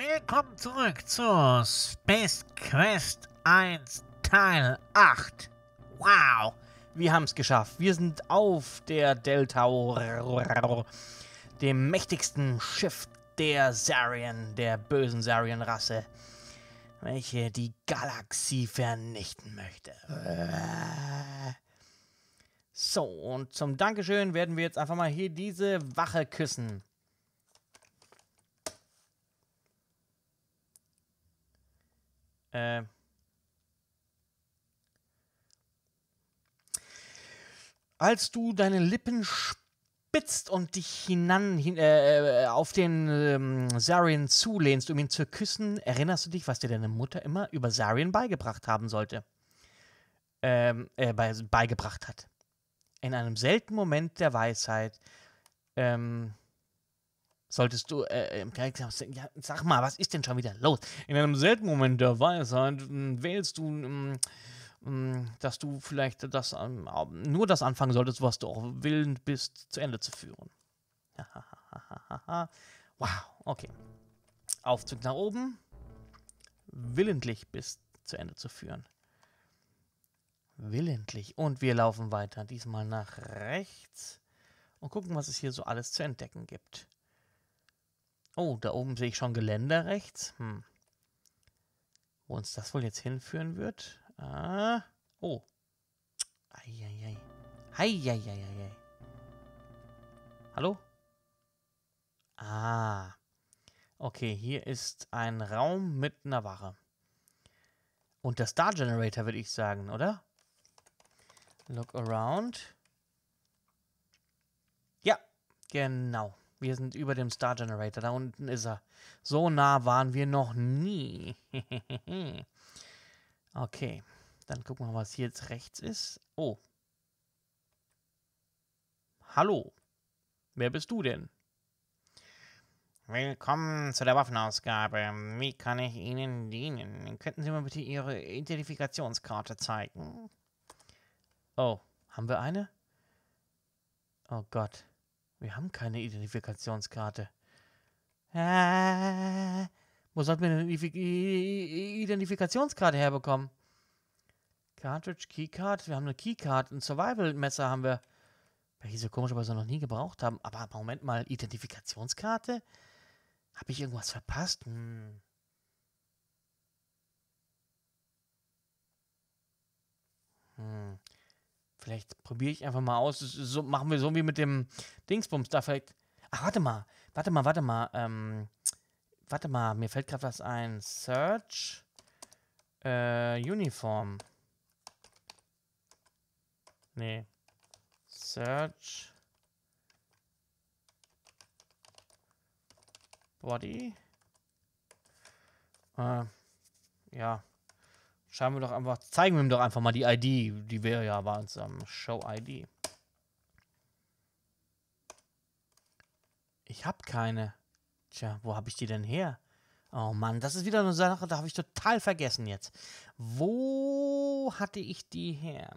Willkommen zurück zu Space Quest 1 Teil 8. Wow, wir haben es geschafft. Wir sind auf der Delta, dem mächtigsten Schiff der Sarien, der bösen sarien rasse welche die Galaxie vernichten möchte. So, und zum Dankeschön werden wir jetzt einfach mal hier diese Wache küssen. Äh, als du deine Lippen spitzt und dich hinan hin, äh, äh, auf den ähm, Sarin zulehnst, um ihn zu küssen, erinnerst du dich, was dir deine Mutter immer über Sarin beigebracht haben sollte? Ähm, äh, beigebracht hat. In einem seltenen Moment der Weisheit ähm, solltest du, äh, äh ja, sag mal, was ist denn schon wieder los? In einem seltenen Moment der Weisheit hm, wählst du, ähm, dass du vielleicht das, ähm, nur das anfangen solltest, was du auch willend bist, zu Ende zu führen. wow, okay. Aufzug nach oben. Willentlich bist zu Ende zu führen. Willentlich. Und wir laufen weiter, diesmal nach rechts und gucken, was es hier so alles zu entdecken gibt. Oh, da oben sehe ich schon Geländer rechts. Hm. Wo uns das wohl jetzt hinführen wird? Ah. Oh. Eieiei. Eieiei. Hallo? Ah. Okay, hier ist ein Raum mit einer Wache. Und der Star Generator, würde ich sagen, oder? Look around. Ja, genau. Wir sind über dem Star Generator. Da unten ist er. So nah waren wir noch nie. okay. Dann gucken wir, mal, was hier jetzt rechts ist. Oh. Hallo. Wer bist du denn? Willkommen zu der Waffenausgabe. Wie kann ich Ihnen dienen? Könnten Sie mir bitte Ihre Identifikationskarte zeigen? Oh, haben wir eine? Oh Gott. Wir haben keine Identifikationskarte. Äh, wo sollten wir eine Identifikationskarte herbekommen? Cartridge, Keycard. Wir haben eine Keycard, ein Survival-Messer haben wir. Welche so komisch, aber so noch nie gebraucht haben. Aber Moment mal, Identifikationskarte? Habe ich irgendwas verpasst? Hm. Hm. Vielleicht probiere ich einfach mal aus. So, machen wir so wie mit dem Dingsbums da vielleicht. Ach, warte mal. Warte mal, warte mal. Ähm, warte mal, mir fällt gerade was ein. Search äh, Uniform. Nee. Search Body. Äh, ja. Schreiben wir doch einfach, zeigen wir ihm doch einfach mal die ID, die wir ja waren zusammen. Show ID. Ich habe keine. Tja, wo habe ich die denn her? Oh Mann, das ist wieder eine Sache, da habe ich total vergessen jetzt. Wo hatte ich die her?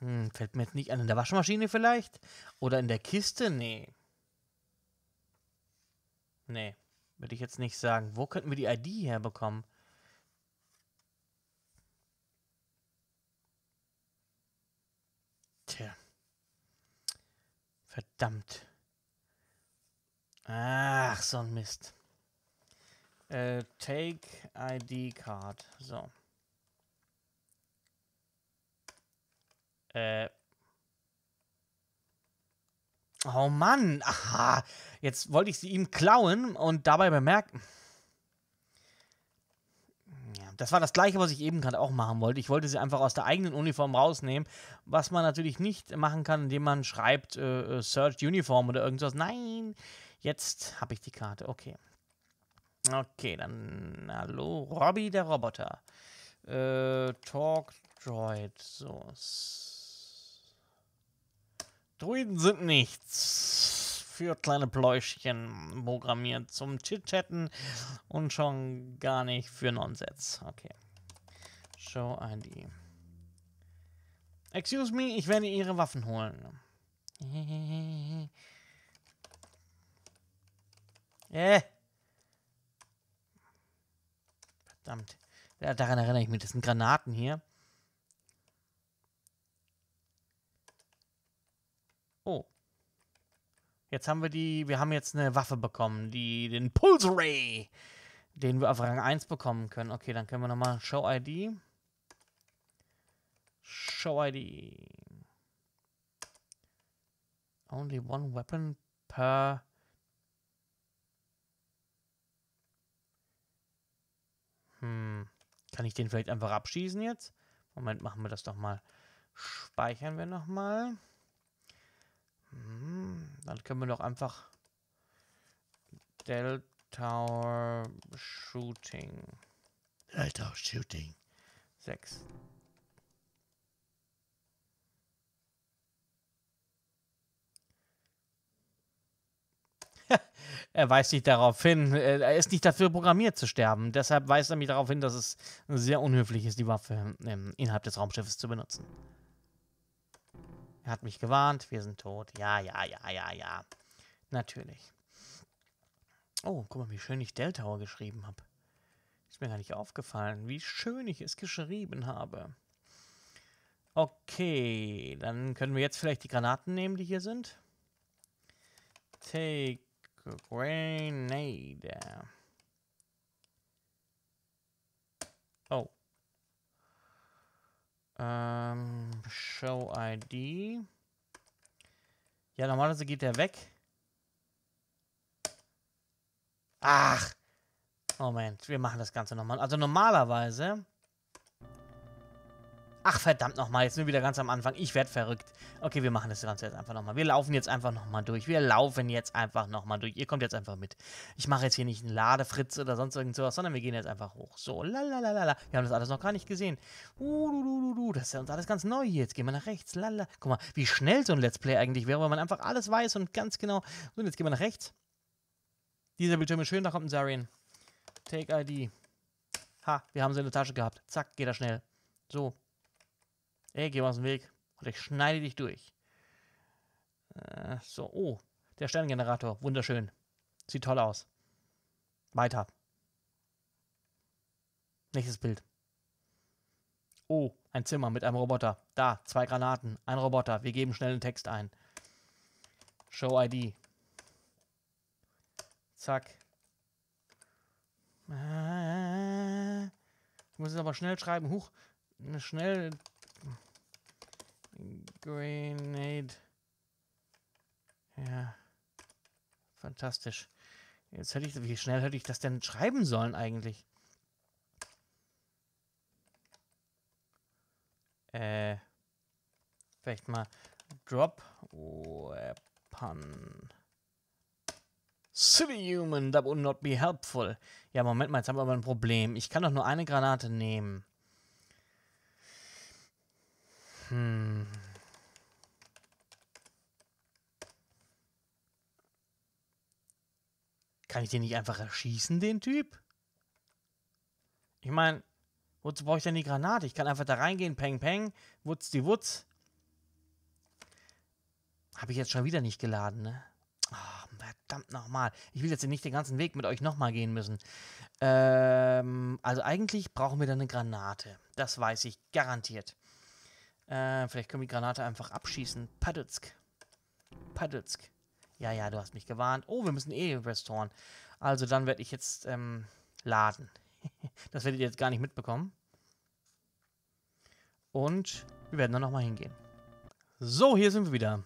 Hm, fällt mir jetzt nicht an. In der Waschmaschine vielleicht? Oder in der Kiste? Nee. Nee, würde ich jetzt nicht sagen. Wo könnten wir die ID herbekommen? Verdammt. Ach, so ein Mist. Äh, take ID Card. So. Äh. Oh Mann. Aha. Jetzt wollte ich sie ihm klauen und dabei bemerken. Das war das gleiche, was ich eben gerade auch machen wollte. Ich wollte sie einfach aus der eigenen Uniform rausnehmen, was man natürlich nicht machen kann, indem man schreibt äh, äh Search Uniform oder irgendwas. Nein, jetzt habe ich die Karte. Okay. Okay, dann hallo Robby der Roboter. Äh, Talk Droid. So. Druiden sind nichts für kleine Pläuschchen programmiert zum Chit-Chatten und schon gar nicht für Nonsens. Okay. Show ID. Excuse me, ich werde Ihre Waffen holen. Äh. Verdammt. Ja, daran erinnere ich mich. Das sind Granaten hier. Jetzt haben wir die, wir haben jetzt eine Waffe bekommen, die, den Pulse Ray, den wir auf Rang 1 bekommen können. Okay, dann können wir nochmal Show ID. Show ID. Only one weapon per Hm. Kann ich den vielleicht einfach abschießen jetzt? Moment, machen wir das doch mal. Speichern wir nochmal. mal. Hm, dann können wir doch einfach Delta Shooting. Delta Shooting. Sechs. er weist sich darauf hin, äh, er ist nicht dafür programmiert zu sterben. Deshalb weist er mich darauf hin, dass es sehr unhöflich ist, die Waffe ähm, innerhalb des Raumschiffes zu benutzen. Er hat mich gewarnt, wir sind tot. Ja, ja, ja, ja, ja. Natürlich. Oh, guck mal, wie schön ich Dell Tower geschrieben habe. Ist mir gar nicht aufgefallen, wie schön ich es geschrieben habe. Okay, dann können wir jetzt vielleicht die Granaten nehmen, die hier sind. Take a grenade. Ähm, Show ID. Ja, normalerweise geht der weg. Ach. Moment, wir machen das Ganze nochmal. Also normalerweise Ach, verdammt nochmal, jetzt sind wir wieder ganz am Anfang. Ich werde verrückt. Okay, wir machen das Ganze jetzt einfach nochmal. Wir laufen jetzt einfach nochmal durch. Wir laufen jetzt einfach nochmal durch. Ihr kommt jetzt einfach mit. Ich mache jetzt hier nicht einen Ladefritz oder sonst irgendwas, sondern wir gehen jetzt einfach hoch. So, lalalala. Wir haben das alles noch gar nicht gesehen. Uh, das ist ja uns alles ganz neu hier. Jetzt gehen wir nach rechts. Lala. Guck mal, wie schnell so ein Let's Play eigentlich wäre, weil man einfach alles weiß und ganz genau... So, jetzt gehen wir nach rechts. Dieser Bildschirm ist schön, da kommt ein Zarien. Take ID. Ha, wir haben sie in der Tasche gehabt. Zack, geht er schnell. So, Ey, geh mal aus dem Weg. Oder ich schneide dich durch. Äh, so, oh. Der Sterngenerator. Wunderschön. Sieht toll aus. Weiter. Nächstes Bild. Oh, ein Zimmer mit einem Roboter. Da, zwei Granaten, ein Roboter. Wir geben schnell einen Text ein. Show ID. Zack. Äh, ich muss es aber schnell schreiben. Huch, schnell Grenade. Ja. Fantastisch. Jetzt hätte ich, wie schnell hätte ich das denn schreiben sollen eigentlich? Äh, vielleicht mal Drop Weapon. Silly human, that would not be helpful. Ja, Moment mal, jetzt haben wir aber ein Problem. Ich kann doch nur eine Granate nehmen. Hm. Kann ich den nicht einfach erschießen, den Typ? Ich meine, wozu brauche ich denn die Granate? Ich kann einfach da reingehen, peng, peng, wutz die wutz. Habe ich jetzt schon wieder nicht geladen, ne? Oh, verdammt nochmal. Ich will jetzt nicht den ganzen Weg mit euch nochmal gehen müssen. Ähm, also eigentlich brauchen wir da eine Granate. Das weiß ich garantiert. Äh, vielleicht können wir die Granate einfach abschießen. Padelsk. Padelsk. Ja, ja, du hast mich gewarnt. Oh, wir müssen eh restoren. Also dann werde ich jetzt ähm, laden. das werdet ihr jetzt gar nicht mitbekommen. Und wir werden dann nochmal hingehen. So, hier sind wir wieder.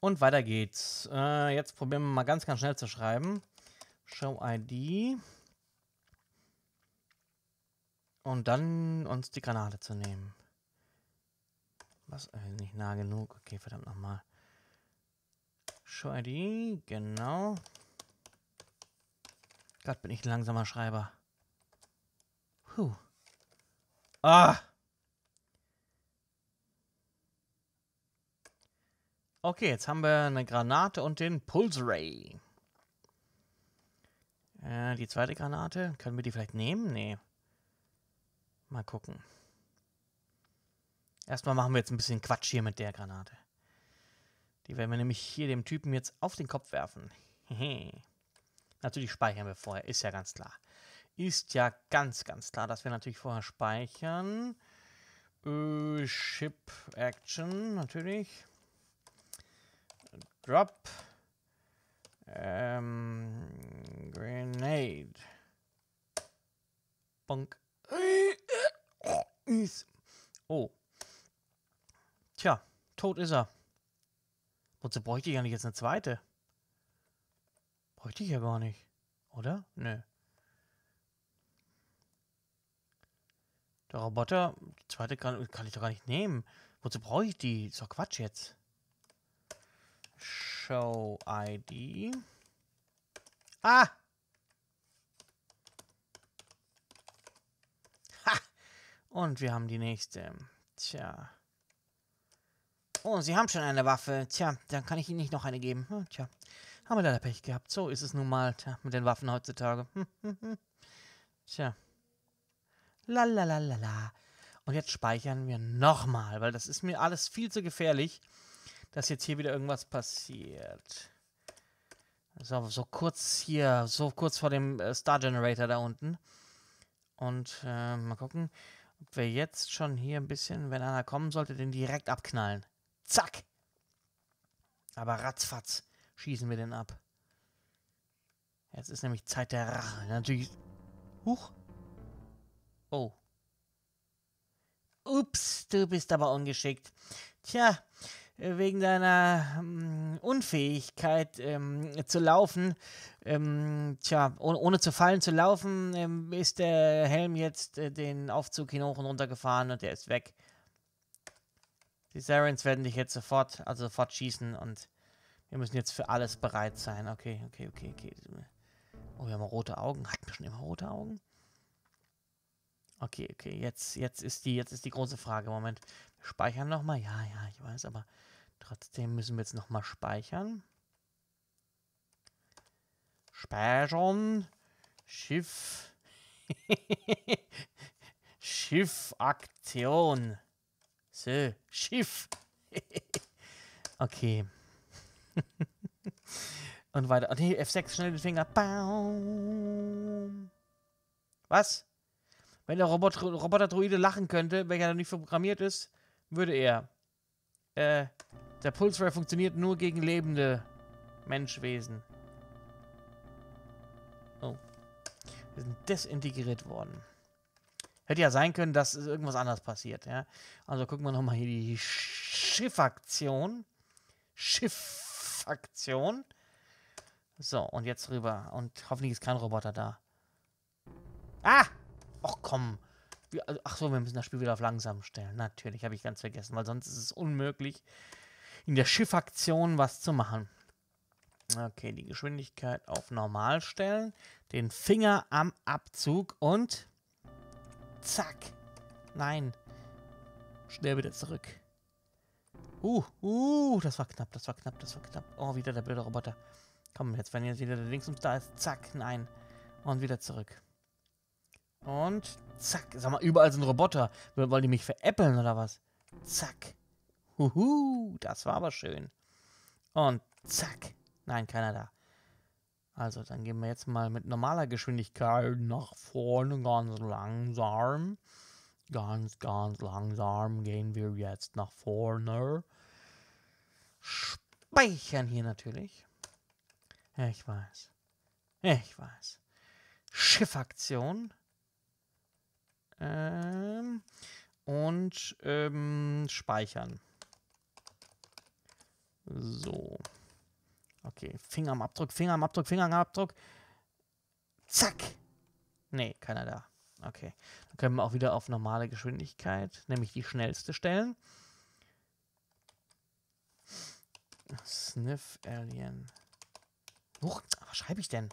Und weiter geht's. Äh, jetzt probieren wir mal ganz, ganz schnell zu schreiben. Show ID. Und dann uns die Granate zu nehmen. Was? Äh, nicht nah genug. Okay, verdammt nochmal. Show ID, genau. Gott, bin ich ein langsamer Schreiber. Puh. Ah! Okay, jetzt haben wir eine Granate und den Pulse Ray. Äh, die zweite Granate, können wir die vielleicht nehmen? Nee. Mal gucken. Erstmal machen wir jetzt ein bisschen Quatsch hier mit der Granate. Die werden wir nämlich hier dem Typen jetzt auf den Kopf werfen. natürlich speichern wir vorher, ist ja ganz klar. Ist ja ganz, ganz klar, dass wir natürlich vorher speichern. Äh, Ship Action, natürlich. Drop. Ähm, Grenade. Bonk. Oh tot ist er. Wozu bräuchte ich eigentlich jetzt eine zweite? Bräuchte ich ja gar nicht. Oder? Nö. Der Roboter, die zweite kann, kann ich doch gar nicht nehmen. Wozu brauche ich die? Ist doch Quatsch jetzt. Show ID. Ah! Ha! Und wir haben die nächste. Tja. Oh, Sie haben schon eine Waffe. Tja, dann kann ich Ihnen nicht noch eine geben. Hm, tja, haben wir leider Pech gehabt. So ist es nun mal tja, mit den Waffen heutzutage. Hm, hm, hm. tja. La Und jetzt speichern wir nochmal, weil das ist mir alles viel zu gefährlich, dass jetzt hier wieder irgendwas passiert. So, so kurz hier, so kurz vor dem äh, Star Generator da unten. Und äh, mal gucken, ob wir jetzt schon hier ein bisschen, wenn einer kommen sollte, den direkt abknallen. Zack. Aber ratzfatz schießen wir den ab. Jetzt ist nämlich Zeit der Rache. Natürlich. Huch. Oh. Ups, du bist aber ungeschickt. Tja, wegen deiner ähm, Unfähigkeit ähm, zu laufen, ähm, tja, oh, ohne zu fallen zu laufen, ähm, ist der Helm jetzt äh, den Aufzug hinauf und runter gefahren und der ist weg. Die Sirens werden dich jetzt sofort, also sofort schießen und wir müssen jetzt für alles bereit sein. Okay, okay, okay, okay. Oh, wir haben rote Augen. Hatten wir schon immer rote Augen? Okay, okay, jetzt, jetzt ist die, jetzt ist die große Frage. Moment, wir speichern nochmal. Ja, ja, ich weiß, aber trotzdem müssen wir jetzt nochmal speichern. Speichern. Schiff. Schiffaktion. So, Schiff. okay. Und weiter. Oh, nee, F6, schnell den Finger. Baum. Was? Wenn der Robot Roboter-Druide lachen könnte, welcher noch nicht programmiert ist, würde er. Äh, der Pulsfire funktioniert nur gegen lebende Menschwesen. Oh. Wir sind desintegriert worden. Hätte ja sein können, dass irgendwas anders passiert. Ja? Also gucken wir nochmal hier die Schiffaktion. Schiffaktion. So, und jetzt rüber. Und hoffentlich ist kein Roboter da. Ah! Och komm. Also, ach so, wir müssen das Spiel wieder auf langsam stellen. Natürlich, habe ich ganz vergessen, weil sonst ist es unmöglich, in der Schiffaktion was zu machen. Okay, die Geschwindigkeit auf normal stellen, den Finger am Abzug und Zack. Nein. Schnell wieder zurück. Uh, uh, das war knapp, das war knapp, das war knapp. Oh, wieder der blöde Roboter. Komm, jetzt, wenn jetzt wieder der links Linksums da ist, zack, nein. Und wieder zurück. Und zack. Sag mal, überall sind Roboter. Wollen die mich veräppeln oder was? Zack. Huhu, das war aber schön. Und zack. Nein, keiner da. Also dann gehen wir jetzt mal mit normaler Geschwindigkeit nach vorne ganz langsam. Ganz, ganz langsam gehen wir jetzt nach vorne. Speichern hier natürlich. ich weiß. ich weiß. Schiffaktion. Ähm, und ähm, speichern. So. Okay, Finger am Abdruck, Finger am Abdruck, Finger am Abdruck. Zack. Nee, keiner da. Okay. Dann können wir auch wieder auf normale Geschwindigkeit, nämlich die schnellste stellen. Sniff Alien. Huch, was schreibe ich denn?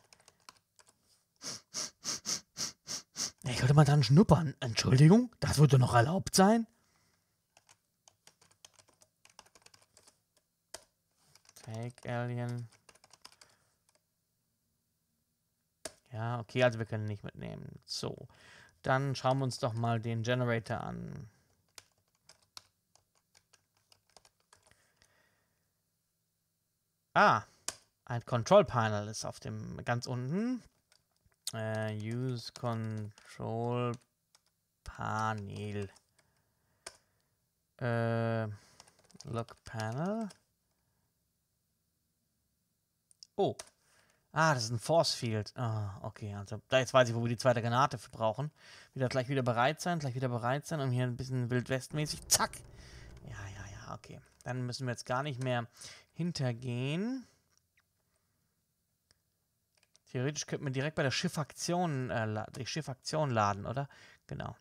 Ich wollte mal dann schnuppern. Entschuldigung, das würde noch erlaubt sein? Fake Alien. Ja, okay, also wir können nicht mitnehmen. So, dann schauen wir uns doch mal den Generator an. Ah, ein Control Panel ist auf dem ganz unten. Uh, use Control Panel. Uh, Lock Panel. Oh. Ah, das ist ein Force Field. Ah, okay. Also, jetzt weiß ich, wo wir die zweite Granate für brauchen. Wieder gleich wieder bereit sein, gleich wieder bereit sein und hier ein bisschen wildwestmäßig. Zack! Ja, ja, ja, okay. Dann müssen wir jetzt gar nicht mehr hintergehen. Theoretisch könnten wir direkt bei der Schiffaktion, äh, die Schiffaktion laden, oder? Genau.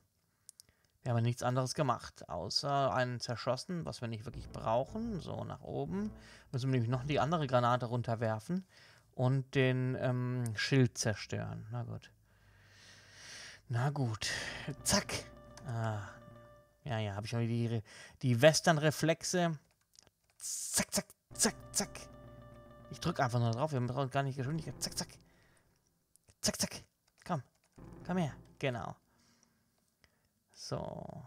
Wir haben nichts anderes gemacht, außer einen zerschossen, was wir nicht wirklich brauchen. So, nach oben. Müssen wir nämlich noch die andere Granate runterwerfen und den ähm, Schild zerstören. Na gut. Na gut. Zack. Ah. Ja, ja, habe ich auch die, die Western-Reflexe. Zack, zack, zack, zack. Ich drücke einfach nur drauf. Wir brauchen gar nicht Geschwindigkeit. Zack, zack. Zack, zack. Komm. Komm her. Genau. So.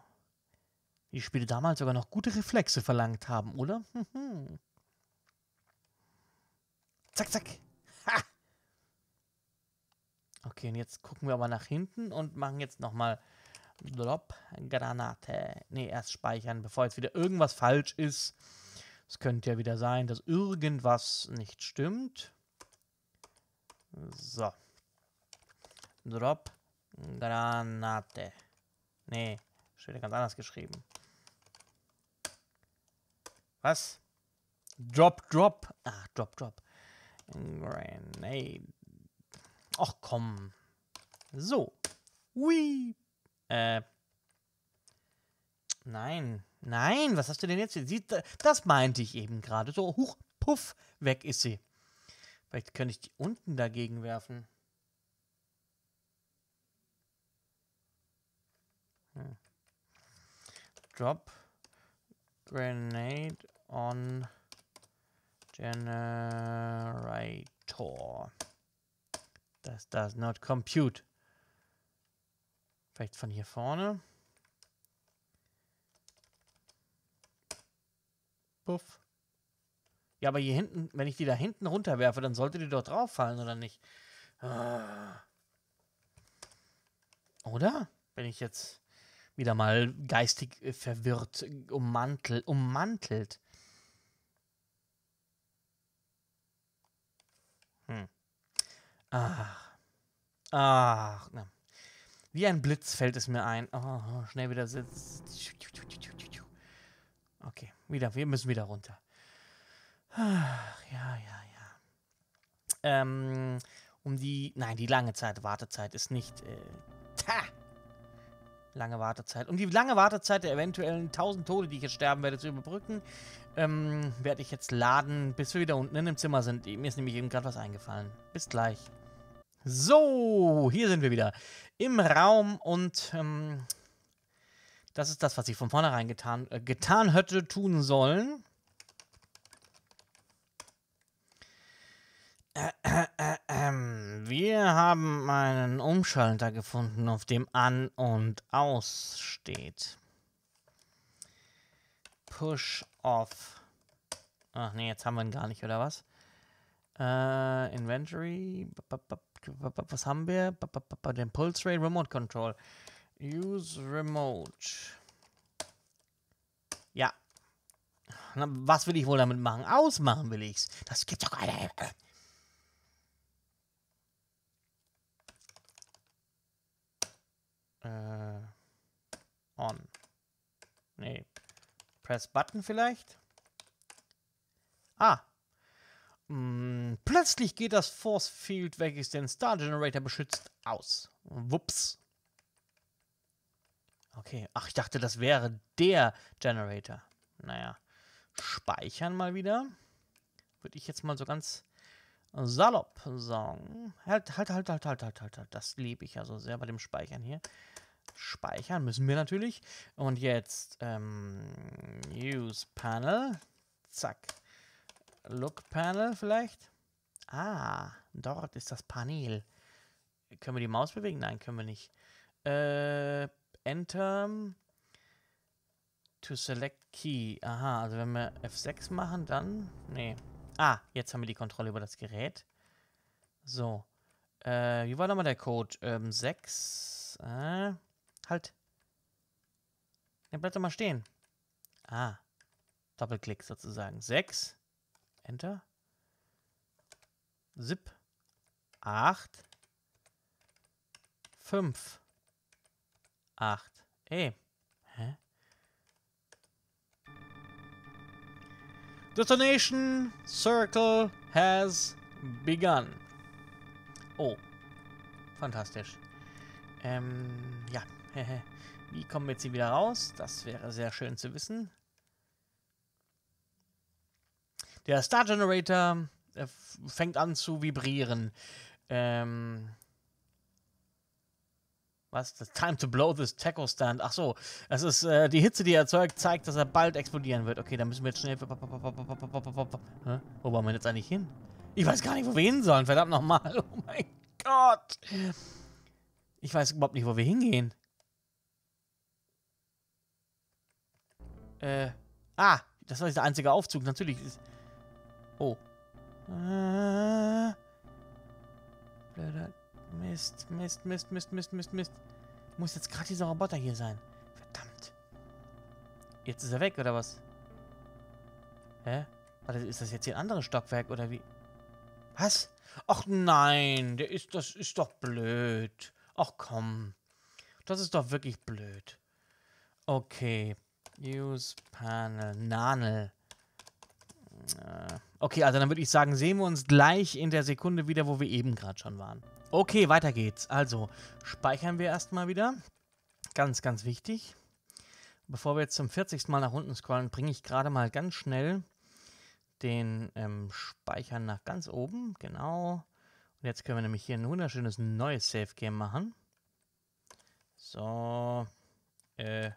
Die Spiele damals sogar noch gute Reflexe verlangt haben, oder? Hm, hm. zack, zack. Ha! Okay, und jetzt gucken wir aber nach hinten und machen jetzt nochmal Drop Granate. Ne, erst speichern, bevor jetzt wieder irgendwas falsch ist. Es könnte ja wieder sein, dass irgendwas nicht stimmt. So. Drop Granate. Nee, steht ja ganz anders geschrieben. Was? Drop, drop. Ach, drop, drop. Grenade. Ach komm. So. Hui. Äh. Nein. Nein, was hast du denn jetzt? Sieht, das meinte ich eben gerade. So, huch, puff, weg ist sie. Vielleicht könnte ich die unten dagegen werfen. drop grenade on generator. Das does not compute. Vielleicht von hier vorne. Puff. Ja, aber hier hinten, wenn ich die da hinten runterwerfe, dann sollte die dort drauf fallen, oder nicht? Ah. Oder? Wenn ich jetzt wieder mal geistig äh, verwirrt, ummantel, ummantelt. Hm. Ach. Ach. ne. Wie ein Blitz fällt es mir ein. Oh, schnell wieder sitzt. Okay, wieder, wir müssen wieder runter. Ach, ja, ja, ja. Ähm, um die, nein, die lange Zeit, Wartezeit ist nicht, äh, ta, lange Wartezeit. Um die lange Wartezeit der eventuellen 1000 Tode, die ich jetzt sterben werde, zu überbrücken, ähm, werde ich jetzt laden, bis wir wieder unten in dem Zimmer sind. Mir ist nämlich eben gerade was eingefallen. Bis gleich. So, hier sind wir wieder im Raum und ähm, das ist das, was ich von vornherein getan, äh, getan hätte tun sollen. Äh, äh, äh, ähm. Wir haben einen Umschalter gefunden, auf dem An und Aus steht. Push Off. Ach nee, jetzt haben wir ihn gar nicht, oder was? Äh, Inventory. Was haben wir? Den Pulse Rate Remote Control. Use Remote. Ja. Na, was will ich wohl damit machen? Ausmachen will ich's. Das gibt's doch keine. on. Nee. Press Button vielleicht? Ah. Hm, plötzlich geht das Force Field, welches den Star Generator beschützt, aus. Wups. Okay. Ach, ich dachte, das wäre der Generator. Naja. Speichern mal wieder. Würde ich jetzt mal so ganz salopp sagen. Halt, halt, halt, halt, halt, halt, halt, halt. Das liebe ich ja so sehr bei dem Speichern hier speichern. Müssen wir natürlich. Und jetzt ähm, Use Panel. Zack. Look Panel vielleicht. Ah, dort ist das Panel. Können wir die Maus bewegen? Nein, können wir nicht. Äh, Enter ähm, to select key. Aha, also wenn wir F6 machen, dann... Nee. Ah, jetzt haben wir die Kontrolle über das Gerät. So. Äh, wie war nochmal der Code? Ähm, 6. Äh, halt. Ja, bleib doch mal stehen. Ah. Doppelklick sozusagen. Sechs. Enter. Zip. Acht. Fünf. Acht. Ey. Hä? Detonation Circle has begun. Oh. Fantastisch. Ähm, ja. Wie kommen wir jetzt hier wieder raus? Das wäre sehr schön zu wissen. Der Star Generator äh, fängt an zu vibrieren. Ähm. Was? The time to blow this taco stand. Ach so, es ist äh, die Hitze, die er erzeugt, zeigt, dass er bald explodieren wird. Okay, dann müssen wir jetzt schnell. Hä? Wo wollen wir jetzt eigentlich hin? Ich weiß gar nicht, wo wir hin sollen. Verdammt nochmal. Oh mein Gott. Ich weiß überhaupt nicht, wo wir hingehen. Äh. Ah, das war der einzige Aufzug. Natürlich ist. Oh. Äh, Mist, Mist, Mist, Mist, Mist, Mist, Mist. Muss jetzt gerade dieser Roboter hier sein. Verdammt. Jetzt ist er weg, oder was? Hä? Warte, ist das jetzt hier ein anderes Stockwerk, oder wie? Was? Ach nein, der ist, das ist doch blöd. Ach komm. Das ist doch wirklich blöd. Okay. Use Panel. Nanel. Äh, okay, also dann würde ich sagen, sehen wir uns gleich in der Sekunde wieder, wo wir eben gerade schon waren. Okay, weiter geht's. Also, speichern wir erstmal wieder. Ganz, ganz wichtig. Bevor wir jetzt zum 40. Mal nach unten scrollen, bringe ich gerade mal ganz schnell den ähm, Speichern nach ganz oben. Genau. Und jetzt können wir nämlich hier ein wunderschönes neues Save-Game machen. So. Äh,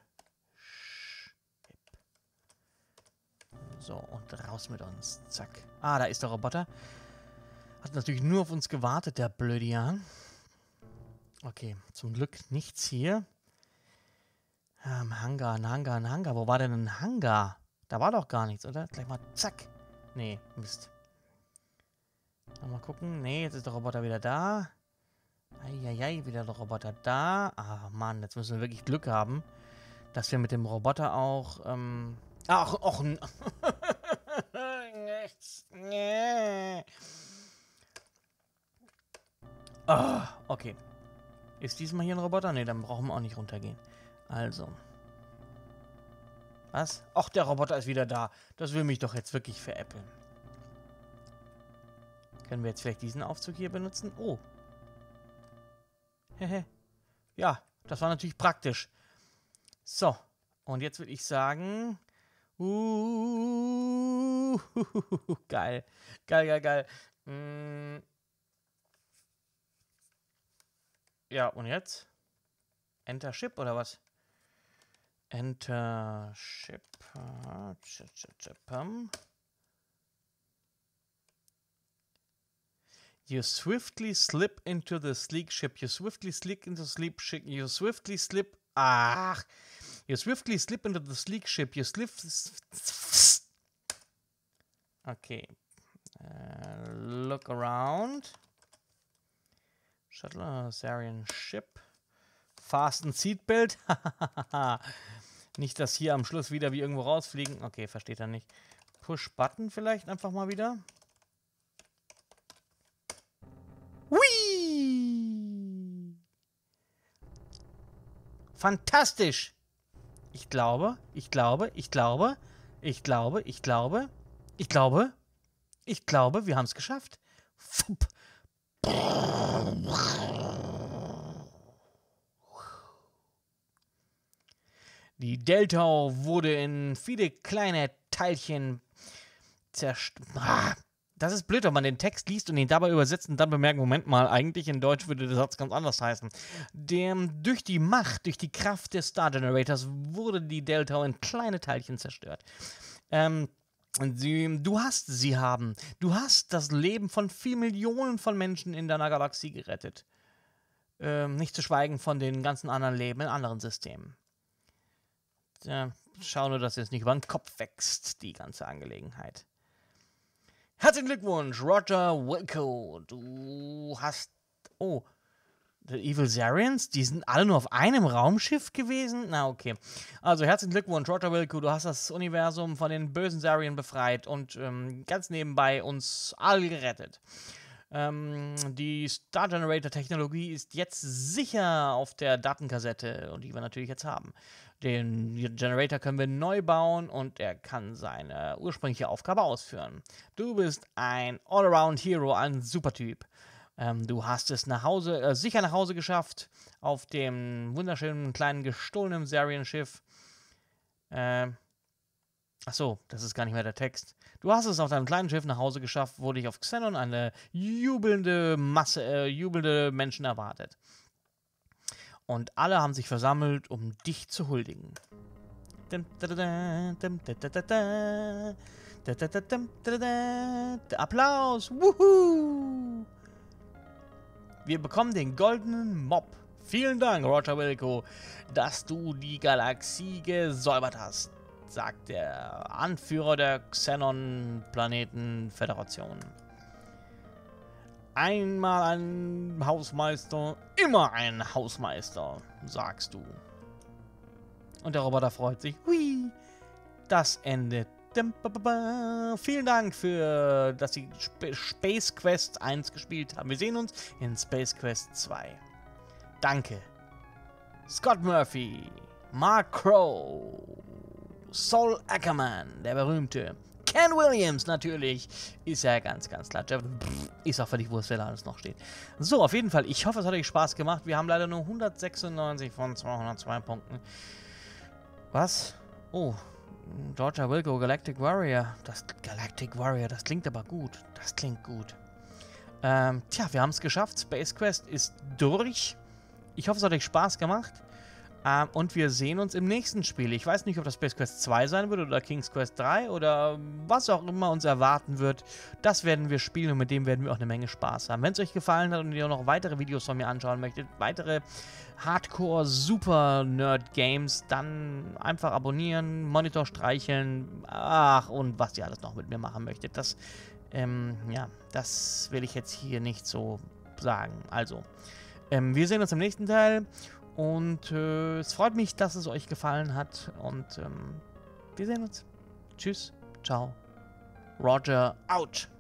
So, und raus mit uns. Zack. Ah, da ist der Roboter. Hat natürlich nur auf uns gewartet, der Blödian. Okay, zum Glück nichts hier. Ähm, Hangar, ein Hangar, ein Hangar. Wo war denn ein Hangar? Da war doch gar nichts, oder? Gleich mal zack. Nee, Mist. Mal gucken. Nee, jetzt ist der Roboter wieder da. Eieiei, wieder der Roboter da. Ah, Mann, jetzt müssen wir wirklich Glück haben, dass wir mit dem Roboter auch, ähm... Ach, och, Oh, okay. Ist diesmal hier ein Roboter? Ne, dann brauchen wir auch nicht runtergehen. Also. Was? Ach, der Roboter ist wieder da. Das will mich doch jetzt wirklich veräppeln. Können wir jetzt vielleicht diesen Aufzug hier benutzen? Oh. Hehe. ja, das war natürlich praktisch. So. Und jetzt würde ich sagen, Uh, geil. Geil, geil, geil. Mm. Ja, und jetzt? Enter Ship oder was? Enter Ship. You swiftly slip into the sleek ship. You swiftly slip into sleep ship. You swiftly slip. Ach. You swiftly slip into the sleek ship. You slip. Okay. Uh, look around. Shuttle, Sarian Ship. Fasten Seatbelt. nicht, dass hier am Schluss wieder wie irgendwo rausfliegen. Okay, versteht er nicht. Push-Button vielleicht einfach mal wieder. Whee! Fantastisch! Ich glaube, ich glaube, ich glaube, ich glaube, ich glaube, ich glaube, ich glaube, wir haben es geschafft. Fupp. Die Delta wurde in viele kleine Teilchen zerstört. Ah. Das ist blöd, wenn man den Text liest und ihn dabei übersetzt und dann bemerkt, Moment mal, eigentlich in Deutsch würde der Satz ganz anders heißen. Dem, durch die Macht, durch die Kraft des Star Generators wurde die Delta in kleine Teilchen zerstört. Ähm, Sie, du hast sie haben. Du hast das Leben von vier Millionen von Menschen in deiner Galaxie gerettet. Ähm, nicht zu schweigen von den ganzen anderen Leben in anderen Systemen. Ja, schau nur, dass es nicht über den Kopf wächst, die ganze Angelegenheit. Herzlichen Glückwunsch, Roger Wilco. Du hast. Oh. The Evil Zarians, die sind alle nur auf einem Raumschiff gewesen? Na, okay. Also, herzlichen Glückwunsch, Roger Wilco. Du hast das Universum von den bösen Zarian befreit und ähm, ganz nebenbei uns alle gerettet. Ähm, die Star Generator Technologie ist jetzt sicher auf der Datenkassette die wir natürlich jetzt haben. Den Generator können wir neu bauen und er kann seine ursprüngliche Aufgabe ausführen. Du bist ein Allround-Hero, ein Supertyp. Ähm, du hast es nach Hause, äh, sicher nach Hause geschafft, auf dem wunderschönen kleinen gestohlenen Serien-Schiff. Äh, Ach das ist gar nicht mehr der Text. Du hast es auf deinem kleinen Schiff nach Hause geschafft, wo dich auf Xenon eine jubelnde Masse, äh, jubelnde Menschen erwartet und alle haben sich versammelt, um dich zu huldigen. Applaus! Wuhu! Wir bekommen den goldenen Mob. Vielen Dank, Roger Wilco, dass du die Galaxie gesäubert hast, sagt der Anführer der Xenon-Planeten-Föderation. Einmal ein Hausmeister, immer ein Hausmeister, sagst du. Und der Roboter freut sich. Hui, das endet. Vielen Dank für, dass Sie Space Quest 1 gespielt haben. Wir sehen uns in Space Quest 2. Danke. Scott Murphy, Mark Crow, Sol Ackerman, der berühmte, Ken Williams, natürlich. Ist ja ganz, ganz klar. Ist auch völlig wurscht, wer da alles noch steht. So, auf jeden Fall. Ich hoffe, es hat euch Spaß gemacht. Wir haben leider nur 196 von 202 Punkten. Was? Oh, Georgia Wilco, Galactic Warrior. Das Galactic Warrior, das klingt aber gut. Das klingt gut. Ähm, tja, wir haben es geschafft. Space Quest ist durch. Ich hoffe, es hat euch Spaß gemacht. Ähm, und wir sehen uns im nächsten Spiel. Ich weiß nicht, ob das Space Quest 2 sein wird oder King's Quest 3 oder was auch immer uns erwarten wird. Das werden wir spielen und mit dem werden wir auch eine Menge Spaß haben. Wenn es euch gefallen hat und ihr noch weitere Videos von mir anschauen möchtet, weitere Hardcore Super Nerd Games, dann einfach abonnieren, Monitor streicheln, ach und was ihr alles noch mit mir machen möchtet. Das, ähm, ja, das will ich jetzt hier nicht so sagen. Also, ähm, wir sehen uns im nächsten Teil. Und äh, es freut mich, dass es euch gefallen hat. Und ähm, wir sehen uns. Tschüss. Ciao. Roger out.